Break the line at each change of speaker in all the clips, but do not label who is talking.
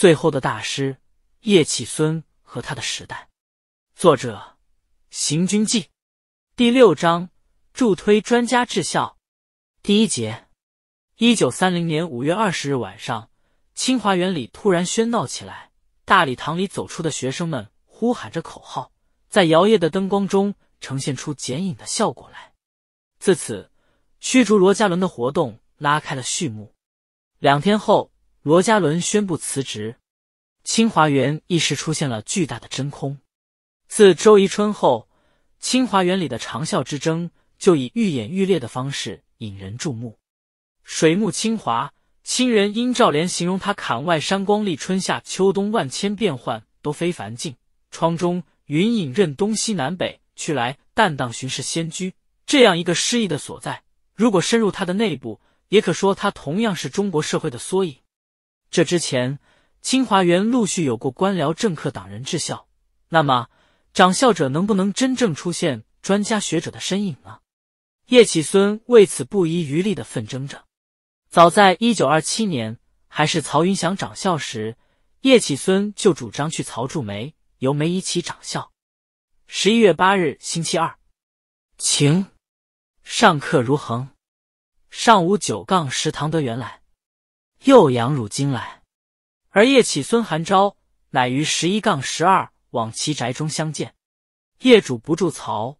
最后的大师叶企孙和他的时代，作者：行军记，第六章：助推专家治校，第一节。一九三零年五月二十日晚上，清华园里突然喧闹起来，大礼堂里走出的学生们呼喊着口号，在摇曳的灯光中呈现出剪影的效果来。自此，驱逐罗家伦的活动拉开了序幕。两天后。罗家伦宣布辞职，清华园一时出现了巨大的真空。自周宜春后，清华园里的长啸之争就以愈演愈烈的方式引人注目。水木清华，清人殷兆连形容他：“槛外山光丽，春夏秋冬万千变幻都非凡境，窗中云影任东西南北去来淡荡，巡视仙居。”这样一个诗意的所在，如果深入它的内部，也可说它同样是中国社会的缩影。这之前，清华园陆续有过官僚、政客、党人治校。那么，掌校者能不能真正出现专家学者的身影呢？叶启孙为此不遗余力的奋争着。早在一九二七年，还是曹云祥掌校时，叶启孙就主张去曹柱梅，由梅贻琦掌校。十一月八日，星期二，晴，上课如恒。上午九杠十，唐德元来。又养汝今来，而叶启孙、韩昭乃于十一杠十二往其宅中相见。业主不住曹，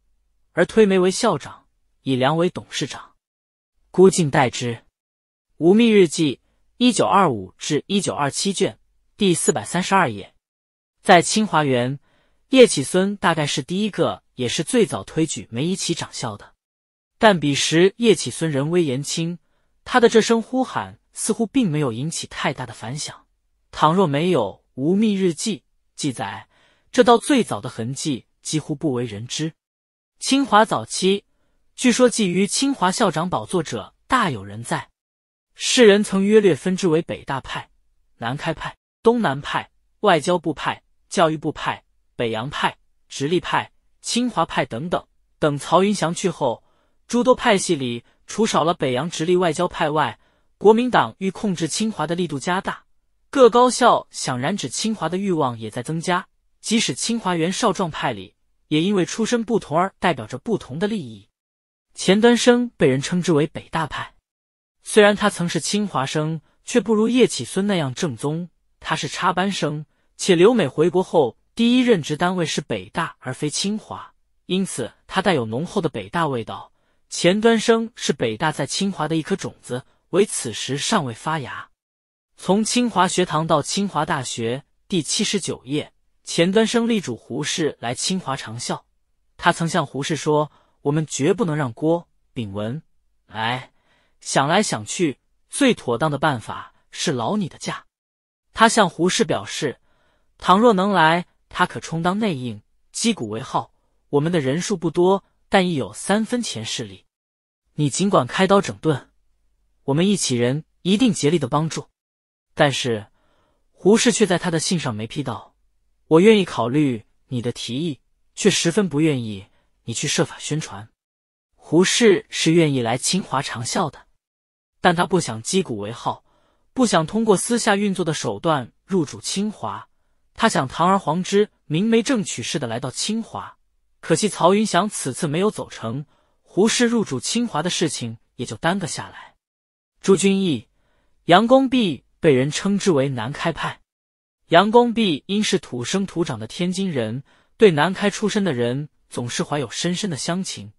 而推梅为校长，以梁为董事长。孤敬待之。吴宓日记一九二五至一九二七卷第四百三十二页，在清华园，叶启孙大概是第一个，也是最早推举梅贻琦掌校的。但彼时叶启孙人微言轻，他的这声呼喊。似乎并没有引起太大的反响。倘若没有《无秘日记》记载，这道最早的痕迹几乎不为人知。清华早期，据说觊觎清华校长宝座者大有人在，世人曾约略分之为北大派、南开派、东南派、外交部派、教育部派、北洋派、直隶派、清华派等等。等曹云祥去后，诸多派系里除少了北洋、直隶、外交派外。国民党欲控制清华的力度加大，各高校想染指清华的欲望也在增加。即使清华原少壮派里，也因为出身不同而代表着不同的利益。钱端升被人称之为北大派，虽然他曾是清华生，却不如叶企孙那样正宗。他是插班生，且留美回国后第一任职单位是北大而非清华，因此他带有浓厚的北大味道。钱端升是北大在清华的一颗种子。唯此时尚未发芽。从清华学堂到清华大学第七十九页，前端生力主胡适来清华长校。他曾向胡适说：“我们绝不能让郭炳文来。”想来想去，最妥当的办法是劳你的驾。他向胡适表示：“倘若能来，他可充当内应，击鼓为号。我们的人数不多，但亦有三分钱势力。你尽管开刀整顿。”我们一起人一定竭力的帮助，但是胡适却在他的信上没批到。我愿意考虑你的提议，却十分不愿意你去设法宣传。胡适是愿意来清华长校的，但他不想击鼓为号，不想通过私下运作的手段入主清华。他想堂而皇之、明媒正娶似的来到清华。可惜曹云祥此次没有走成，胡适入主清华的事情也就耽搁下来。朱军义、杨公弼被人称之为南开派。杨公弼因是土生土长的天津人，对南开出身的人总是怀有深深的乡情，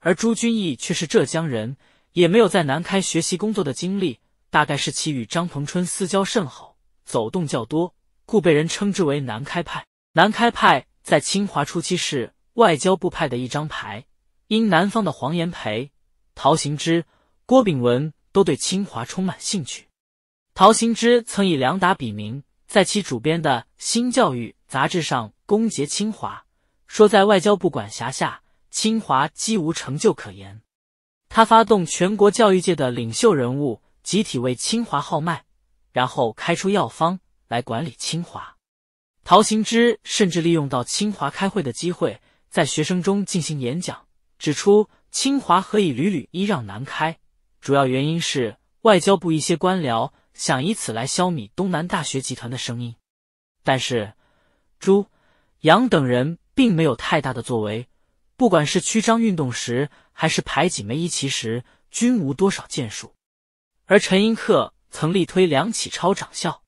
而朱军义却是浙江人，也没有在南开学习工作的经历。大概是其与张彭春私交甚好，走动较多，故被人称之为南开派。南开派在清华初期是外交部派的一张牌，因南方的黄炎培、陶行知、郭炳文。都对清华充满兴趣。陶行知曾以梁达笔名，在其主编的《新教育》杂志上攻讦清华，说在外交部管辖下，清华几无成就可言。他发动全国教育界的领袖人物集体为清华号脉，然后开出药方来管理清华。陶行知甚至利用到清华开会的机会，在学生中进行演讲，指出清华何以屡屡依让难开。主要原因是外交部一些官僚想以此来消弭东南大学集团的声音，但是朱、杨等人并没有太大的作为，不管是驱张运动时，还是排挤梅贻琦时，均无多少建树。而陈寅恪曾力推梁启超掌校，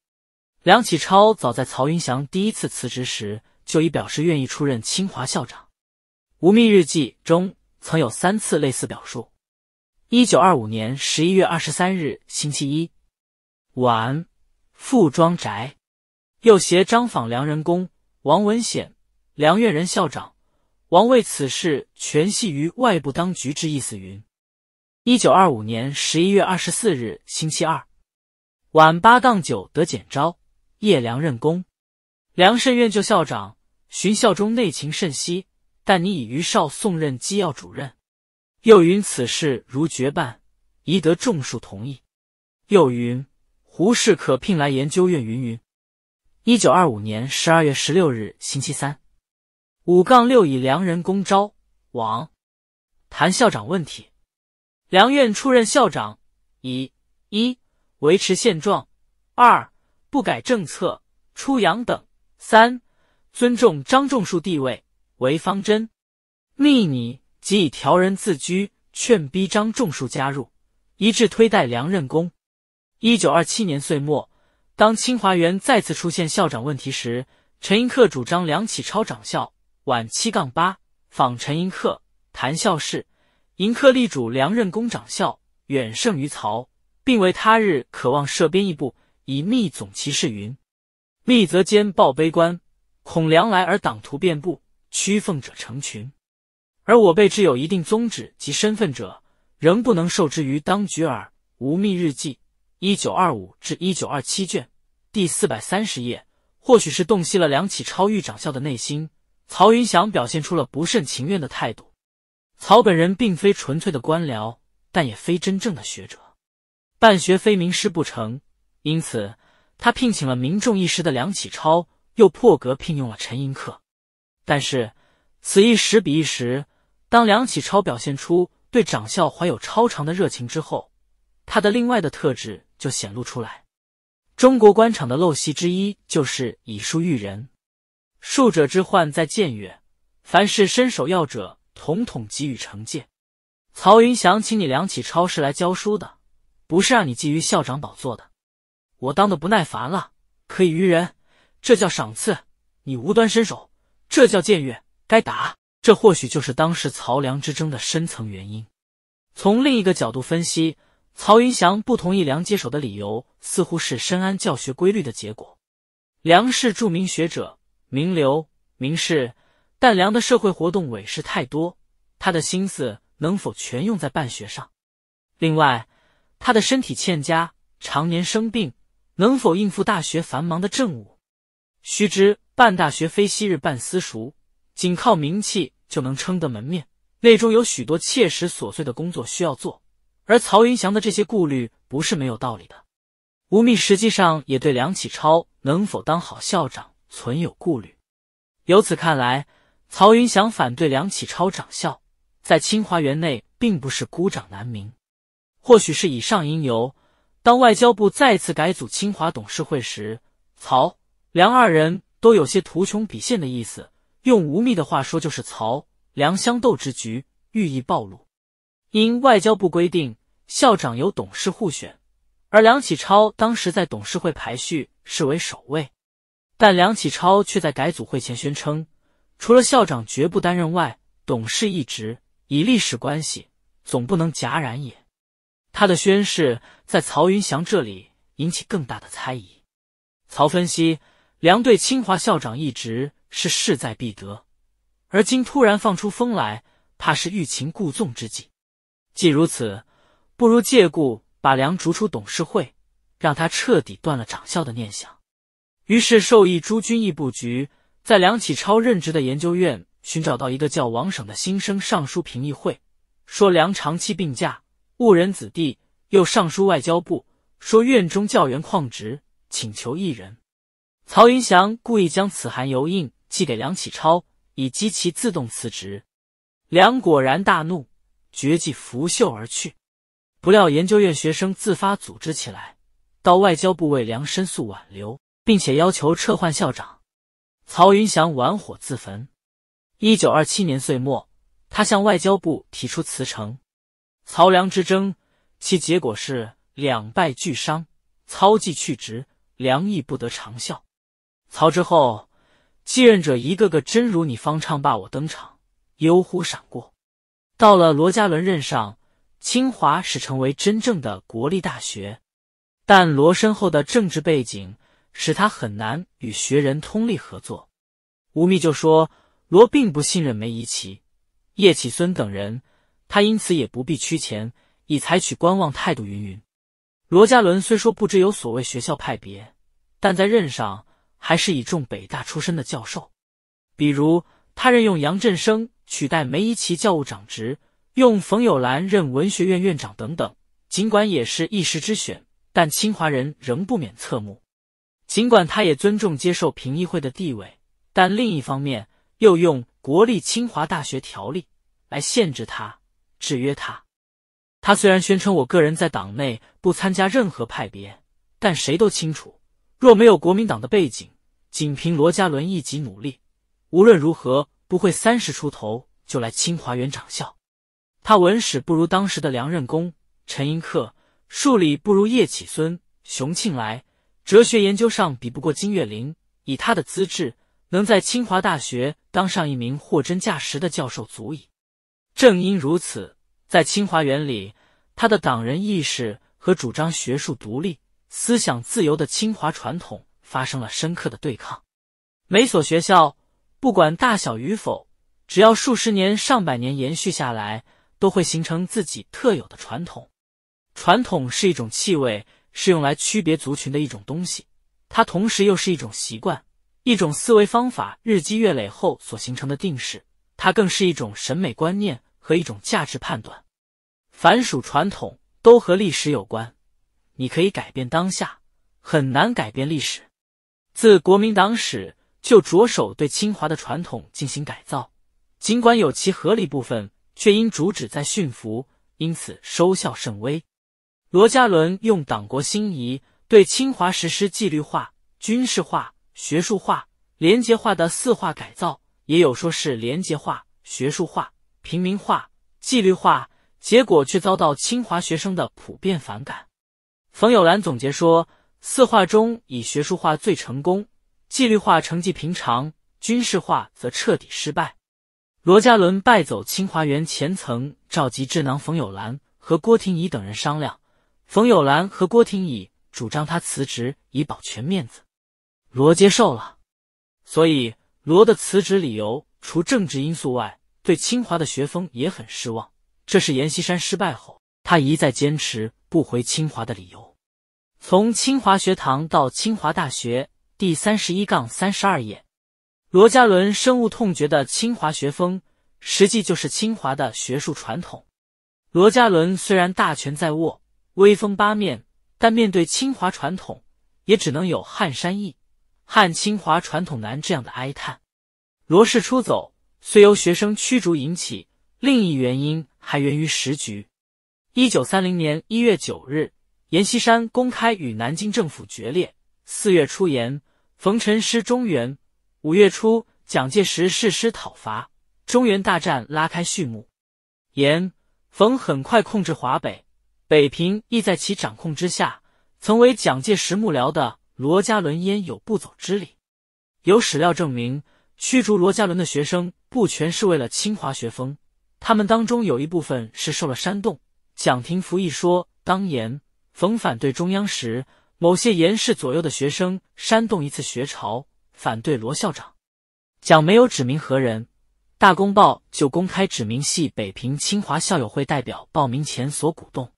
梁启超早在曹云祥第一次辞职时，就已表示愿意出任清华校长。吴宓日记中曾有三次类似表述。一九二五年十一月二十三日，星期一，晚，富庄宅，又携张访梁人工、王文显、梁院人校长。王谓此事全系于外部当局之意思云。一九二五年十一月二十四日，星期二，晚八杠九得简招，叶良任公，梁慎院就校长，询校中内情甚稀，但你以余少送任机要主任。又云此事如绝办，宜得众树同意。又云胡适可聘来研究院。云云。一九二五年十二月十六日星期三，五杠六以良人公招王谈校长问题。梁院出任校长，以一维持现状；二、不改政策；出洋等；三、尊重张仲树地位为方针。密拟。即以调人自居，劝逼张仲树加入，一致推戴梁任公。一九二七年岁末，当清华园再次出现校长问题时，陈寅恪主张梁启超掌校，晚七杠八访陈寅恪谈校事，寅恪力主梁任公掌校，远胜于曹，并为他日渴望设编译部以密总其事云。密则兼报悲观，恐梁来而党徒遍布，趋奉者成群。而我辈只有一定宗旨及身份者，仍不能受之于当局耳。无密日记，一九二五至一九二七卷，第四百三十页。或许是洞悉了梁启超狱长校的内心，曹云祥表现出了不甚情愿的态度。曹本人并非纯粹的官僚，但也非真正的学者。办学非名师不成，因此他聘请了名重一时的梁启超，又破格聘用了陈寅恪。但是此一时彼一时。当梁启超表现出对长校怀有超长的热情之后，他的另外的特质就显露出来。中国官场的陋习之一就是以书育人，术者之患在僭越，凡是伸手要者，统统给予惩戒。曹云祥，请你梁启超是来教书的，不是让你觊觎校长宝座的。我当的不耐烦了，可以愚人，这叫赏赐；你无端伸手，这叫僭越，该打。这或许就是当时曹梁之争的深层原因。从另一个角度分析，曹云祥不同意梁接手的理由，似乎是深谙教学规律的结果。梁是著名学者、名流、名士，但梁的社会活动委实太多，他的心思能否全用在办学上？另外，他的身体欠佳，常年生病，能否应付大学繁忙的政务？须知，办大学非昔日办私塾。仅靠名气就能撑得门面，内中有许多切实琐碎的工作需要做，而曹云祥的这些顾虑不是没有道理的。吴宓实际上也对梁启超能否当好校长存有顾虑。由此看来，曹云祥反对梁启超掌校，在清华园内并不是孤掌难鸣。或许是以上因由，当外交部再次改组清华董事会时，曹、梁二人都有些图穷匕见的意思。用吴宓的话说，就是曹梁相斗之局，寓意暴露。因外交部规定，校长由董事互选，而梁启超当时在董事会排序是为首位，但梁启超却在改组会前宣称，除了校长绝不担任外，董事一职以历史关系，总不能戛然也。他的宣誓在曹云祥这里引起更大的猜疑。曹分析，梁对清华校长一职。是势在必得，而今突然放出风来，怕是欲擒故纵之计。既如此，不如借故把梁逐出董事会，让他彻底断了掌校的念想。于是授意朱军义布局，在梁启超任职的研究院寻找到一个叫王省的新生，尚书评议会，说梁长期病假，误人子弟；又上书外交部，说院中教员旷职，请求一人。曹云祥故意将此函油印。寄给梁启超，以激其自动辞职。梁果然大怒，绝技拂袖而去。不料研究院学生自发组织起来，到外交部为梁申诉挽留，并且要求撤换校长。曹云祥玩火自焚。一九二七年岁末，他向外交部提出辞呈。曹梁之争，其结果是两败俱伤，曹既去职，梁亦不得长效。曹之后。继任者一个个真如你方唱罢我登场，悠忽闪过。到了罗家伦任上，清华使成为真正的国立大学，但罗身后的政治背景使他很难与学人通力合作。吴宓就说，罗并不信任梅贻琦、叶启孙等人，他因此也不必屈前，以采取观望态度。云云。罗家伦虽说不知有所谓学校派别，但在任上。还是以重北大出身的教授，比如他任用杨振声取代梅贻琦教务长职，用冯友兰任文学院院长等等。尽管也是一时之选，但清华人仍不免侧目。尽管他也尊重接受评议会的地位，但另一方面又用《国立清华大学条例》来限制他、制约他。他虽然宣称我个人在党内不参加任何派别，但谁都清楚。若没有国民党的背景，仅凭罗家伦一己努力，无论如何不会三十出头就来清华园掌校。他文史不如当时的梁任公、陈寅恪，数理不如叶企孙、熊庆来，哲学研究上比不过金岳霖。以他的资质，能在清华大学当上一名货真价实的教授足矣。正因如此，在清华园里，他的党人意识和主张学术独立。思想自由的清华传统发生了深刻的对抗。每所学校，不管大小与否，只要数十年、上百年延续下来，都会形成自己特有的传统。传统是一种气味，是用来区别族群的一种东西。它同时又是一种习惯，一种思维方法，日积月累后所形成的定式。它更是一种审美观念和一种价值判断。凡属传统，都和历史有关。你可以改变当下，很难改变历史。自国民党史就着手对清华的传统进行改造，尽管有其合理部分，却因主旨在驯服，因此收效甚微。罗家伦用党国新仪对清华实施纪律化、军事化、学术化、廉洁化的四化改造，也有说是廉洁化、学术化、平民化、纪律化，结果却遭到清华学生的普遍反感。冯友兰总结说：“四化中，以学术化最成功，纪律化成绩平常，军事化则彻底失败。”罗家伦败走清华园前，曾召集智囊冯友兰和郭廷仪等人商量。冯友兰和郭廷仪主张他辞职，以保全面子。罗接受了，所以罗的辞职理由除政治因素外，对清华的学风也很失望。这是阎锡山失败后，他一再坚持。不回清华的理由，从《清华学堂到清华大学》第三十一杠三十二页，罗家伦深恶痛绝的清华学风，实际就是清华的学术传统。罗家伦虽然大权在握，威风八面，但面对清华传统，也只能有“汉山意，汉清华传统难”这样的哀叹。罗氏出走虽由学生驱逐引起，另一原因还源于时局。一九三零年一月九日，阎锡山公开与南京政府决裂。四月初，阎冯陈师中原；五月初，蒋介石誓师讨伐，中原大战拉开序幕。阎冯很快控制华北，北平亦在其掌控之下。曾为蒋介石幕僚的罗家伦焉有不走之理？有史料证明，驱逐罗家伦的学生不全是为了清华学风，他们当中有一部分是受了煽动。蒋廷福一说，当年冯反对中央时，某些严氏左右的学生煽动一次学潮，反对罗校长。蒋没有指明何人，大公报就公开指明系北平清华校友会代表报名前所鼓动。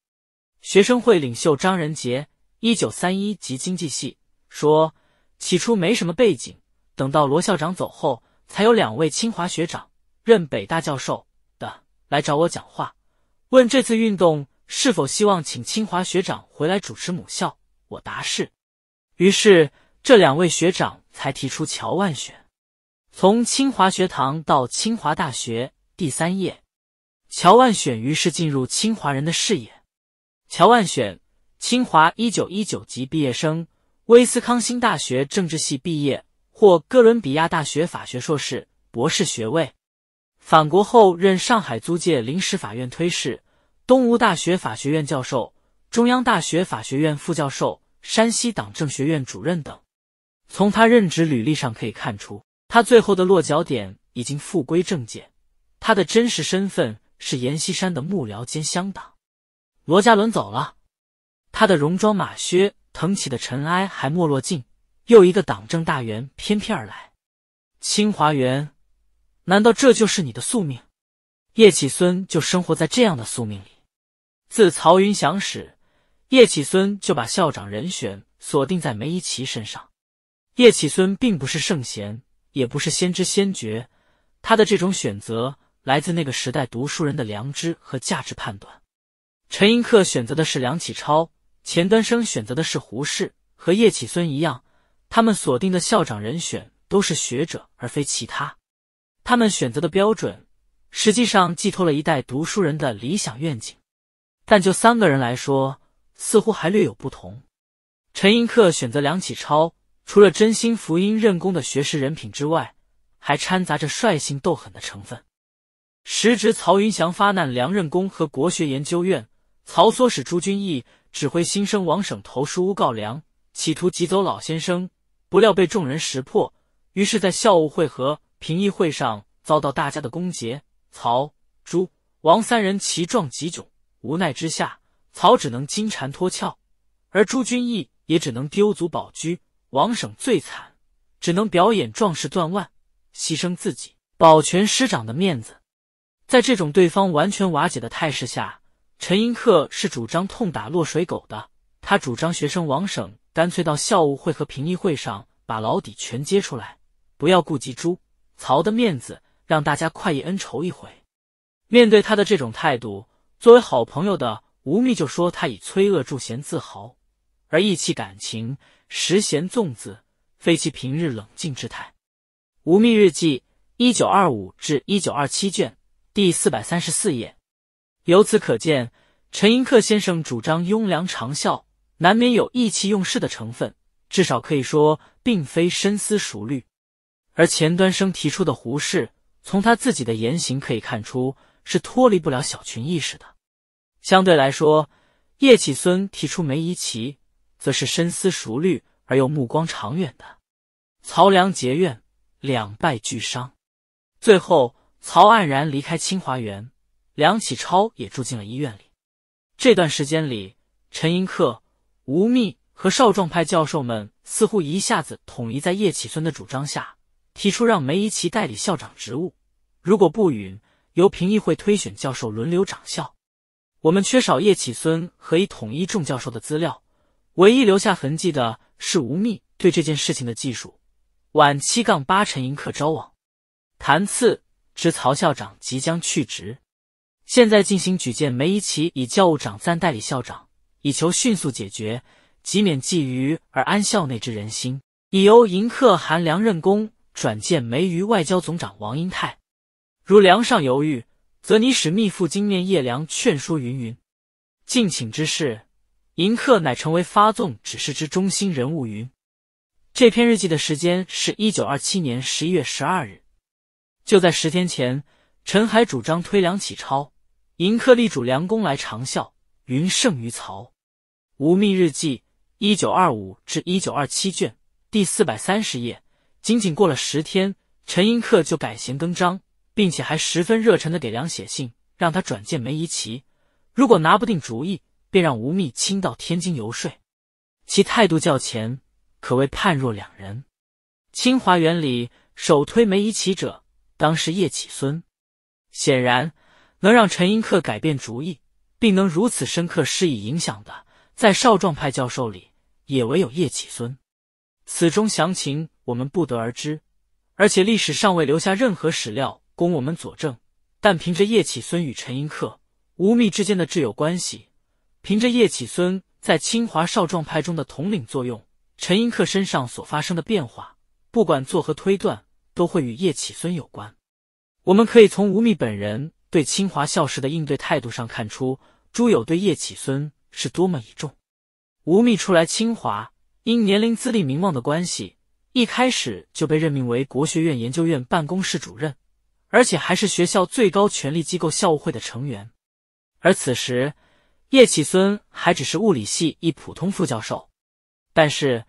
学生会领袖张仁杰，一九三一级经济系，说起初没什么背景，等到罗校长走后，才有两位清华学长任北大教授的来找我讲话。问这次运动是否希望请清华学长回来主持母校？我答是，于是这两位学长才提出乔万选。从清华学堂到清华大学，第三页，乔万选于是进入清华人的视野。乔万选，清华一九一九级毕业生，威斯康星大学政治系毕业，获哥伦比亚大学法学硕士博士学位，返国后任上海租界临时法院推事。东吴大学法学院教授、中央大学法学院副教授、山西党政学院主任等。从他任职履历上可以看出，他最后的落脚点已经复归政界。他的真实身份是阎锡山的幕僚兼乡党。罗家伦走了，他的戎装马靴腾起的尘埃还没落尽，又一个党政大员翩翩而来。清华园，难道这就是你的宿命？叶启孙就生活在这样的宿命里。自曹云祥始，叶启孙就把校长人选锁定在梅贻琦身上。叶启孙并不是圣贤，也不是先知先觉，他的这种选择来自那个时代读书人的良知和价值判断。陈寅恪选择的是梁启超，钱端生选择的是胡适，和叶启孙一样，他们锁定的校长人选都是学者，而非其他。他们选择的标准。实际上寄托了一代读书人的理想愿景，但就三个人来说，似乎还略有不同。陈寅恪选择梁启超，除了真心福音任公的学识人品之外，还掺杂着率性斗狠的成分。时值曹云祥发难，梁任公和国学研究院，曹唆使朱君毅指挥新生王省投书诬告梁，企图挤走老先生，不料被众人识破，于是，在校务会和评议会上遭到大家的攻讦。曹、朱、王三人其状极窘，无奈之下，曹只能金蝉脱壳，而朱君义也只能丢卒保车，王省最惨，只能表演壮士断腕，牺牲自己保全师长的面子。在这种对方完全瓦解的态势下，陈寅恪是主张痛打落水狗的。他主张学生王省干脆到校务会和评议会上把老底全揭出来，不要顾及朱、曹的面子。让大家快意恩仇一回。面对他的这种态度，作为好朋友的吴宓就说：“他以崔恶助贤自豪，而意气感情时贤纵字，非其平日冷静之态。”吴宓日记一九二五至一九二七卷第四百三十四页。由此可见，陈寅恪先生主张庸良长效，难免有意气用事的成分，至少可以说并非深思熟虑。而钱端生提出的胡适。从他自己的言行可以看出，是脱离不了小群意识的。相对来说，叶启孙提出梅贻琦，则是深思熟虑而又目光长远的。曹梁结怨，两败俱伤，最后曹黯然离开清华园，梁启超也住进了医院里。这段时间里，陈寅恪、吴宓和少壮派教授们似乎一下子统一在叶启孙的主张下。提出让梅贻琦代理校长职务，如果不允，由评议会推选教授轮流掌校。我们缺少叶启孙和以统一众教授的资料，唯一留下痕迹的是吴宓对这件事情的记述。晚七杠八，陈寅恪招往，谭次知曹校长即将去职，现在进行举荐梅贻琦以教务长暂代理校长，以求迅速解决，即免觊觎而安校内之人心。已由寅恪、韩梁任公。转见梅于外交总长王英泰，如梁上犹豫，则你使密副经面叶良劝说云云。敬请之事，迎客乃成为发纵指示之中心人物云。这篇日记的时间是一九二七年十一月十二日。就在十天前，陈海主张推梁启超，迎客立主梁公来长啸，云胜于曹。吴秘日记一九二五至一九二七卷第四百三十页。仅仅过了十天，陈寅恪就改弦更张，并且还十分热忱的给梁写信，让他转见梅贻琦。如果拿不定主意，便让吴宓亲到天津游说。其态度较前，可谓判若两人。清华园里首推梅贻琦者，当是叶启孙。显然，能让陈寅恪改变主意，并能如此深刻施以影响的，在少壮派教授里，也唯有叶启孙。此中详情我们不得而知，而且历史尚未留下任何史料供我们佐证。但凭着叶启孙与陈寅恪、吴宓之间的挚友关系，凭着叶启孙在清华少壮派中的统领作用，陈寅恪身上所发生的变化，不管作何推断，都会与叶启孙有关。我们可以从吴宓本人对清华校史的应对态度上看出，朱友对叶启孙是多么倚重。吴宓初来清华。因年龄、资历、名望的关系，一开始就被任命为国学院研究院办公室主任，而且还是学校最高权力机构校务会的成员。而此时，叶启孙还只是物理系一普通副教授。但是，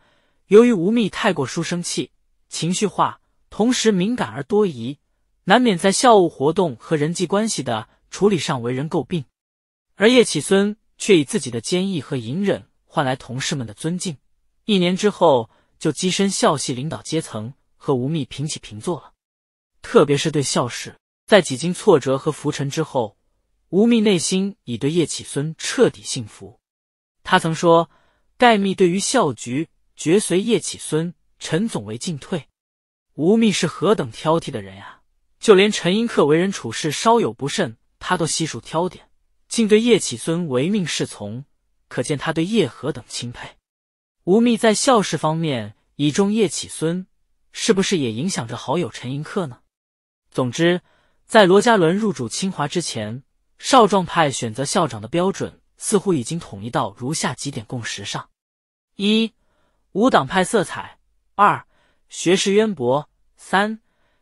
由于吴宓太过书生气、情绪化，同时敏感而多疑，难免在校务活动和人际关系的处理上为人诟病。而叶启孙却以自己的坚毅和隐忍换来同事们的尊敬。一年之后，就跻身校系领导阶层，和吴宓平起平坐了。特别是对校事，在几经挫折和浮沉之后，吴宓内心已对叶启孙彻底信服。他曾说：“盖密对于校局，绝随叶启孙，陈总为进退。”吴宓是何等挑剔的人呀！就连陈寅恪为人处事稍有不慎，他都悉数挑点，竟对叶启孙唯命是从，可见他对叶何等钦佩。吴宓在校事方面倚重叶启孙，是不是也影响着好友陈寅恪呢？总之，在罗家伦入主清华之前，少壮派选择校长的标准似乎已经统一到如下几点共识上：一、无党派色彩；二、学识渊博；三、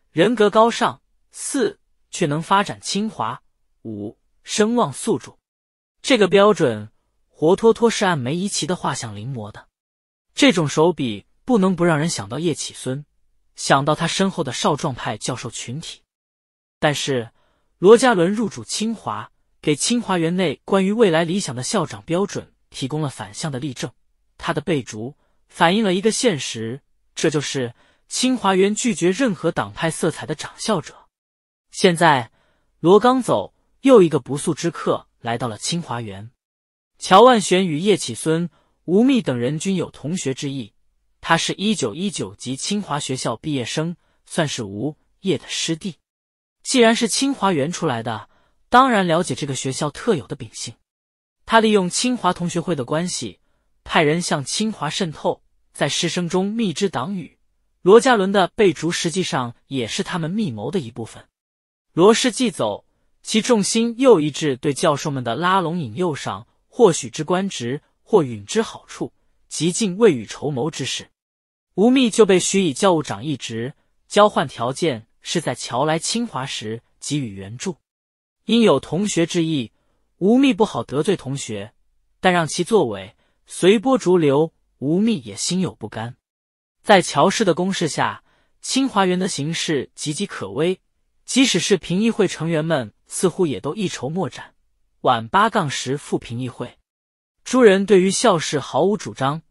人格高尚；四、却能发展清华；五、声望宿主。这个标准活脱脱是按梅贻琦的画像临摹的。这种手笔不能不让人想到叶启孙，想到他身后的少壮派教授群体。但是，罗家伦入主清华，给清华园内关于未来理想的校长标准提供了反向的例证。他的背逐，反映了一个现实，这就是清华园拒绝任何党派色彩的掌校者。现在，罗刚走，又一个不速之客来到了清华园。乔万选与叶启孙。吴宓等人均有同学之意，他是一九一九级清华学校毕业生，算是吴叶的师弟。既然是清华园出来的，当然了解这个学校特有的秉性。他利用清华同学会的关系，派人向清华渗透，在师生中密织党羽。罗家伦的被逐，实际上也是他们密谋的一部分。罗氏既走，其重心又一致对教授们的拉拢引诱上，或许之官职。或允之好处，极尽未雨绸缪之事。吴宓就被许以教务长一职，交换条件是在乔来清华时给予援助。因有同学之意，吴宓不好得罪同学，但让其作为随波逐流，吴宓也心有不甘。在乔氏的攻势下，清华园的形势岌岌可危，即使是评议会成员们，似乎也都一筹莫展。晚八杠十复评议会。诸人对于校事毫无主张，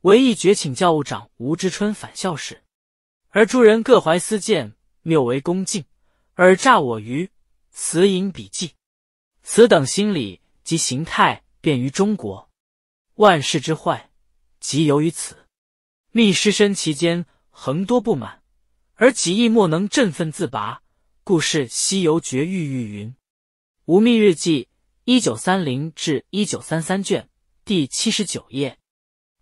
唯一绝请教务长吴之春返校事，而诸人各怀私见，谬为恭敬，尔诈我愚，此隐笔记，此等心理及形态便于中国，万事之坏，即由于此。密师身其间，横多不满，而己亦莫能振奋自拔，故是西游绝域玉云。吴宓日记一九三零至一九三三卷。第七十九页，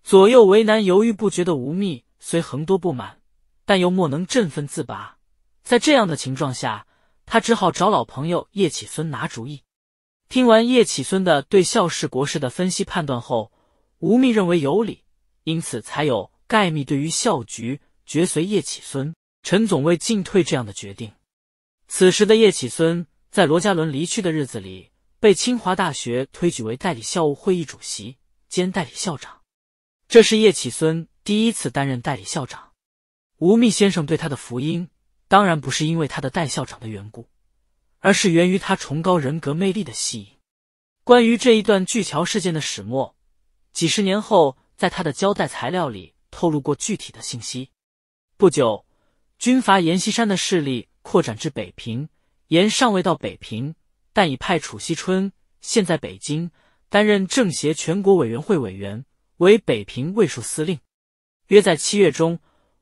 左右为难、犹豫不决的吴宓，虽横多不满，但又莫能振奋自拔。在这样的情状下，他只好找老朋友叶启孙拿主意。听完叶启孙的对孝事国事的分析判断后，吴宓认为有理，因此才有盖密对于孝局绝随叶启孙、陈总尉进退这样的决定。此时的叶启孙，在罗家伦离去的日子里。被清华大学推举为代理校务会议主席兼代理校长，这是叶启孙第一次担任代理校长。吴宓先生对他的福音，当然不是因为他的代校长的缘故，而是源于他崇高人格魅力的吸引。关于这一段巨桥事件的始末，几十年后在他的交代材料里透露过具体的信息。不久，军阀阎锡山的势力扩展至北平，阎尚未到北平。但已派楚惜春现在北京担任政协全国委员会委员，为北平卫戍司令。约在七月中，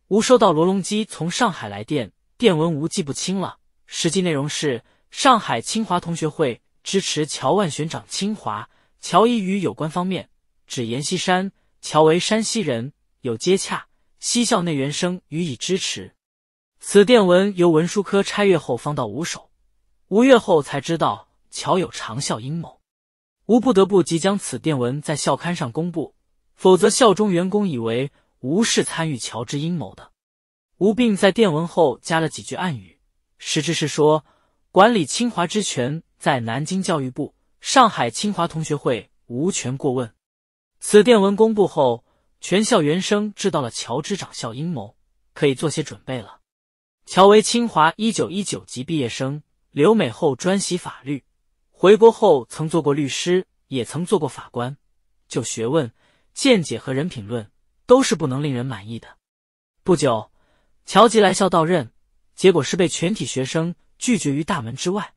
吴收到罗隆基从上海来电，电文吴记不清了。实际内容是：上海清华同学会支持乔万选长清华，乔已与有关方面指阎锡山，乔为山西人，有接洽。西校内原生予以支持。此电文由文书科拆阅后方到吴手，吴阅后才知道。乔有长啸阴谋，吾不得不即将此电文在校刊上公布，否则校中员工以为吾是参与乔之阴谋的。吾并在电文后加了几句暗语，实质是说管理清华之权在南京教育部，上海清华同学会无权过问。此电文公布后，全校原生知道了乔之长校阴谋，可以做些准备了。乔为清华一九一九级毕业生，留美后专习法律。回国后，曾做过律师，也曾做过法官。就学问、见解和人品论，都是不能令人满意的。不久，乔吉来校到任，结果是被全体学生拒绝于大门之外。